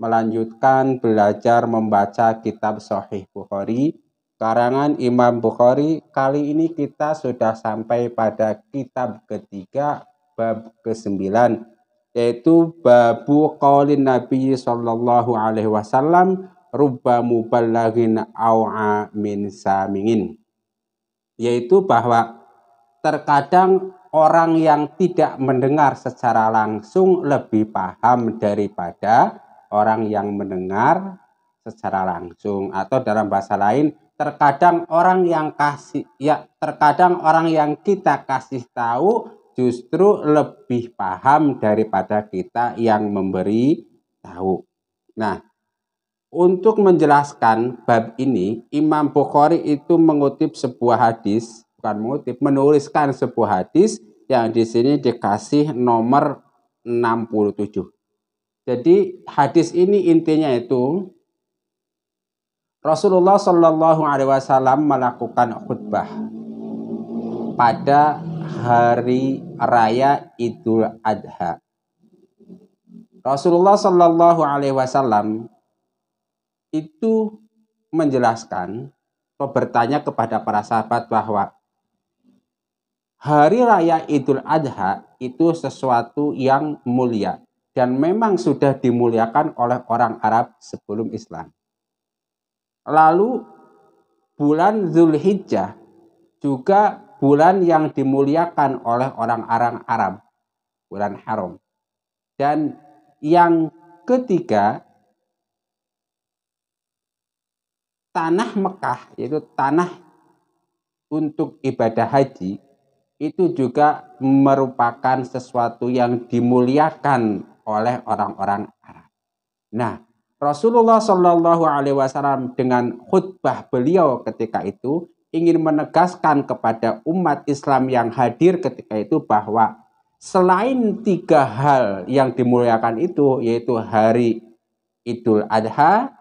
melanjutkan belajar membaca kitab Sahih Bukhari karangan Imam Bukhari. Kali ini kita sudah sampai pada kitab ketiga bab ke-9 yaitu babu qaulin Nabi sallallahu alaihi wasallam rubba min samingin yaitu bahwa terkadang orang yang tidak mendengar secara langsung lebih paham daripada orang yang mendengar secara langsung atau dalam bahasa lain terkadang orang yang kasih ya terkadang orang yang kita kasih tahu justru lebih paham daripada kita yang memberi tahu. Nah, untuk menjelaskan bab ini, Imam Bukhari itu mengutip sebuah hadis, bukan mengutip, menuliskan sebuah hadis yang di sini dikasih nomor 67. Jadi hadis ini intinya itu Rasulullah Shallallahu Alaihi Wasallam melakukan khutbah pada hari raya Idul Adha. Rasulullah Shallallahu Alaihi Wasallam itu menjelaskan atau bertanya kepada para sahabat bahwa hari raya Idul Adha itu sesuatu yang mulia dan memang sudah dimuliakan oleh orang Arab sebelum Islam. Lalu bulan Zulhijjah juga bulan yang dimuliakan oleh orang-orang Arab, bulan haram. Dan yang ketiga, tanah Mekah, yaitu tanah untuk ibadah haji, itu juga merupakan sesuatu yang dimuliakan oleh orang-orang Arab. Nah, Rasulullah Shallallahu Alaihi Wasallam dengan khutbah beliau ketika itu ingin menegaskan kepada umat Islam yang hadir ketika itu bahwa selain tiga hal yang dimuliakan itu yaitu hari Idul Adha,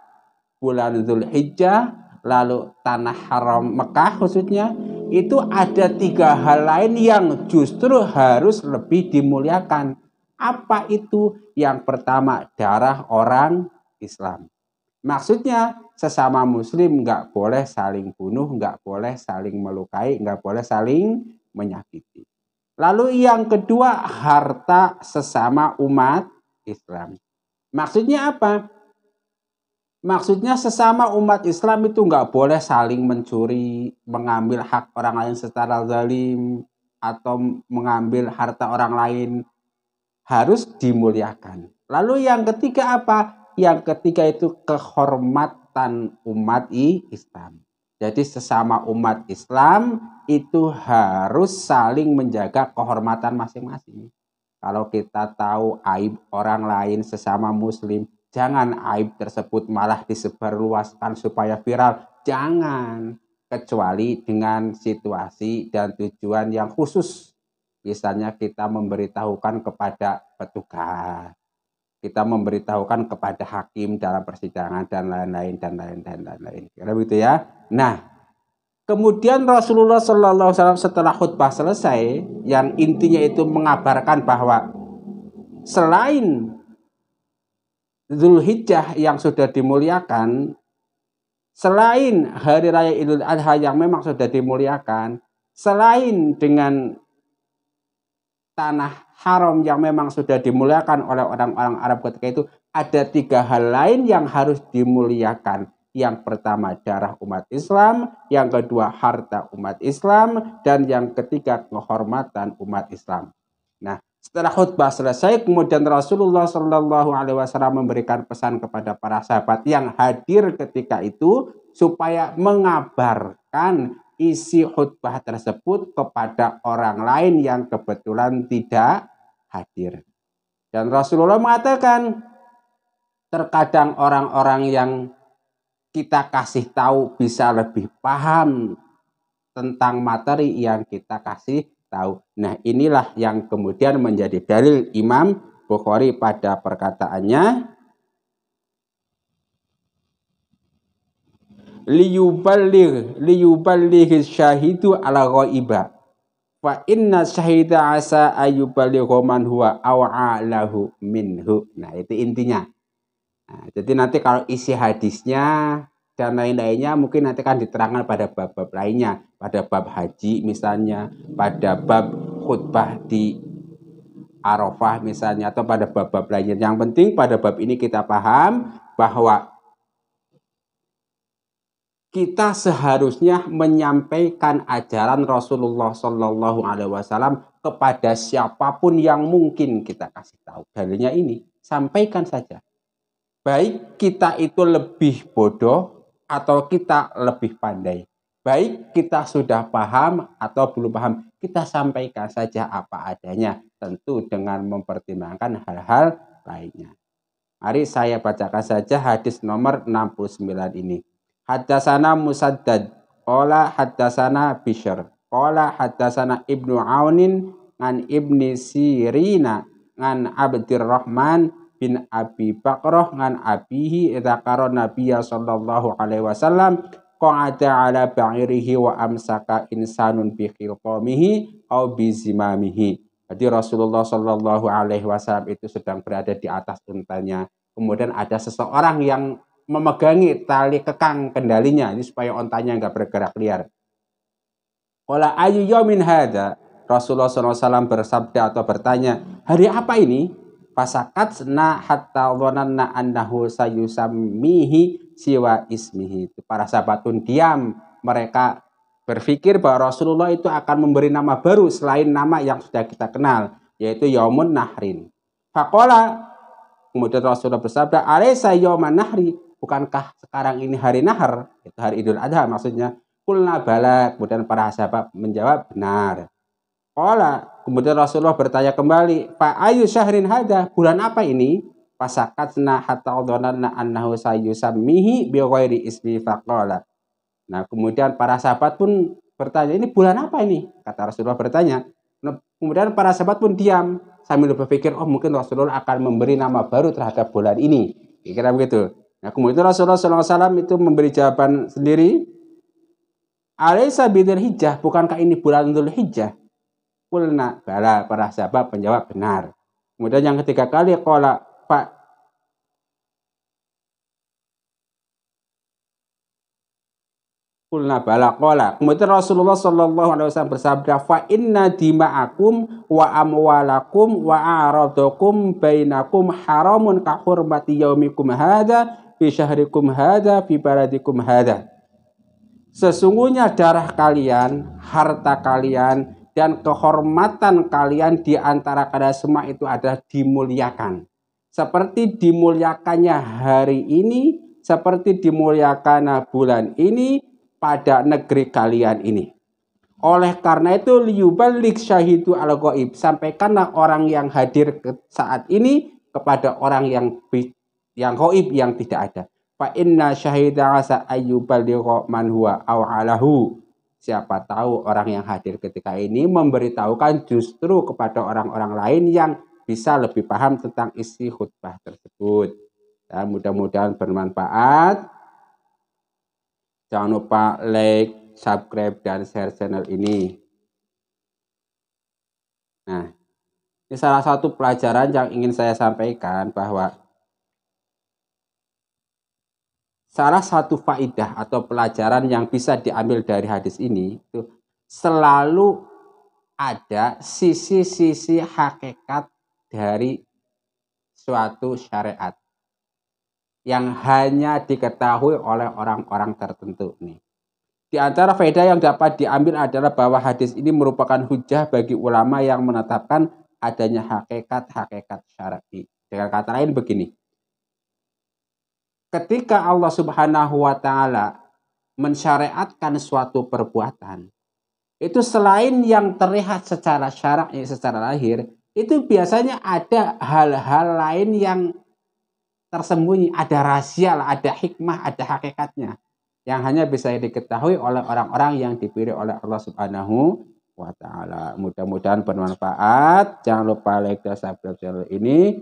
bulan Zulhijjah, lalu tanah haram Mekah khususnya itu ada tiga hal lain yang justru harus lebih dimuliakan apa itu? Yang pertama, darah orang Islam. Maksudnya sesama muslim nggak boleh saling bunuh, nggak boleh saling melukai, nggak boleh saling menyakiti. Lalu yang kedua, harta sesama umat Islam. Maksudnya apa? Maksudnya sesama umat Islam itu nggak boleh saling mencuri, mengambil hak orang lain secara zalim, atau mengambil harta orang lain harus dimuliakan. Lalu yang ketiga apa? Yang ketiga itu kehormatan umat Islam. Jadi sesama umat Islam itu harus saling menjaga kehormatan masing-masing. Kalau kita tahu aib orang lain sesama muslim, jangan aib tersebut malah disebarluaskan supaya viral. Jangan, kecuali dengan situasi dan tujuan yang khusus misalnya kita memberitahukan kepada petugas, kita memberitahukan kepada hakim dalam persidangan dan lain-lain dan lain-lain dan lain-lain. Kira begitu ya. Nah, kemudian Rasulullah Shallallahu Alaihi Wasallam setelah khutbah selesai, yang intinya itu mengabarkan bahwa selain Zulhijjah yang sudah dimuliakan, selain hari raya Idul Adha yang memang sudah dimuliakan, selain dengan tanah haram yang memang sudah dimuliakan oleh orang-orang Arab ketika itu, ada tiga hal lain yang harus dimuliakan. Yang pertama darah umat Islam, yang kedua harta umat Islam, dan yang ketiga kehormatan umat Islam. Nah, setelah khutbah selesai, kemudian Rasulullah Shallallahu Alaihi Wasallam memberikan pesan kepada para sahabat yang hadir ketika itu supaya mengabarkan isi khutbah tersebut kepada orang lain yang kebetulan tidak hadir. Dan Rasulullah mengatakan, terkadang orang-orang yang kita kasih tahu bisa lebih paham tentang materi yang kita kasih tahu. Nah, inilah yang kemudian menjadi dalil Imam Bukhari pada perkataannya liyuballigh liyuballighi syahidu ala ghaiba fa inna syahida asa ayuballighu man huwa lahu minhu nah itu intinya nah, jadi nanti kalau isi hadisnya dan lain-lainnya mungkin nanti akan diterangkan pada bab-bab lainnya pada bab haji misalnya pada bab khutbah di Arafah misalnya atau pada bab-bab lainnya yang penting pada bab ini kita paham bahwa kita seharusnya menyampaikan ajaran Rasulullah Shallallahu Alaihi Wasallam kepada siapapun yang mungkin kita kasih tahu. Dalilnya ini, sampaikan saja. Baik kita itu lebih bodoh atau kita lebih pandai. Baik kita sudah paham atau belum paham, kita sampaikan saja apa adanya. Tentu dengan mempertimbangkan hal-hal lainnya. Mari saya bacakan saja hadis nomor 69 ini. Haddasana Musaddad. Ola Haddasana Bishr. Ola Haddasana Ibnu Aunin ngan Ibni Sirina ngan Abdirrahman bin Abi Bakroh ngan abihi idakaro nabiya sallallahu alaihi wasallam qa'ada ala ba'irihi wa amsaka insanun bi khilqamihi au bi zimamihi. Jadi Rasulullah Shallallahu alaihi wasallam itu sedang berada di atas untanya. Kemudian ada seseorang yang memegangi tali kekang kendalinya ini supaya ontanya nggak bergerak liar. Kala ayu yomin hada Rasulullah SAW bersabda atau bertanya hari apa ini? Pasakat na hatta dhananna annahu sayusamihi siwa ismihi. Para sahabat pun diam mereka berpikir bahwa Rasulullah itu akan memberi nama baru selain nama yang sudah kita kenal yaitu Yaumun Nahrin. Fakola kemudian Rasulullah bersabda, "Alaysa yauman nahri?" bukankah sekarang ini hari nahar, itu hari Idul Adha maksudnya, kulna bala, kemudian para sahabat menjawab benar. Pola. kemudian Rasulullah bertanya kembali, Pak Ayu Syahrin Hada, bulan apa ini? Pasakatna hatta udhananna annahu sayusammihi biwairi ismi faqala. Nah, kemudian para sahabat pun bertanya, ini bulan apa ini? Kata Rasulullah bertanya. Nah, kemudian para sahabat pun diam sambil berpikir, oh mungkin Rasulullah akan memberi nama baru terhadap bulan ini. Kira-kira begitu. Nah, kemudian Rasulullah SAW itu memberi jawaban sendiri. Alaysa bidil hijjah, bukankah ini bulan Dhul hijjah? Kulna, bala, para sahabat menjawab benar. Kemudian yang ketiga kali, kola, Pak, Kulna bala kola. Kemudian Rasulullah Shallallahu Alaihi Wasallam bersabda, fa inna dima'akum wa amwalakum wa aradakum bainakum haramun kahurmati yaumikum hada fi syahrikum hadha fi baladikum hadha sesungguhnya darah kalian harta kalian dan kehormatan kalian di antara kalian semua itu adalah dimuliakan seperti dimuliakannya hari ini seperti dimuliakan bulan ini pada negeri kalian ini oleh karena itu liyubalik syahidu al ghaib sampaikanlah orang yang hadir saat ini kepada orang yang yang gaib yang tidak ada fa inna syahida asa ayyuballigha man huwa aw alahu siapa tahu orang yang hadir ketika ini memberitahukan justru kepada orang-orang lain yang bisa lebih paham tentang isi khutbah tersebut ya, mudah-mudahan bermanfaat jangan lupa like subscribe dan share channel ini nah ini salah satu pelajaran yang ingin saya sampaikan bahwa salah satu faidah atau pelajaran yang bisa diambil dari hadis ini itu selalu ada sisi-sisi hakikat dari suatu syariat yang hanya diketahui oleh orang-orang tertentu nih. Di antara faedah yang dapat diambil adalah bahwa hadis ini merupakan hujah bagi ulama yang menetapkan adanya hakikat-hakikat syar'i. Dengan kata lain begini, ketika Allah Subhanahu wa taala mensyariatkan suatu perbuatan itu selain yang terlihat secara syarak secara lahir itu biasanya ada hal-hal lain yang tersembunyi, ada rahasia, ada hikmah, ada hakikatnya yang hanya bisa diketahui oleh orang-orang yang dipilih oleh Allah Subhanahu wa taala. Mudah-mudahan bermanfaat. Jangan lupa like dan subscribe channel ini.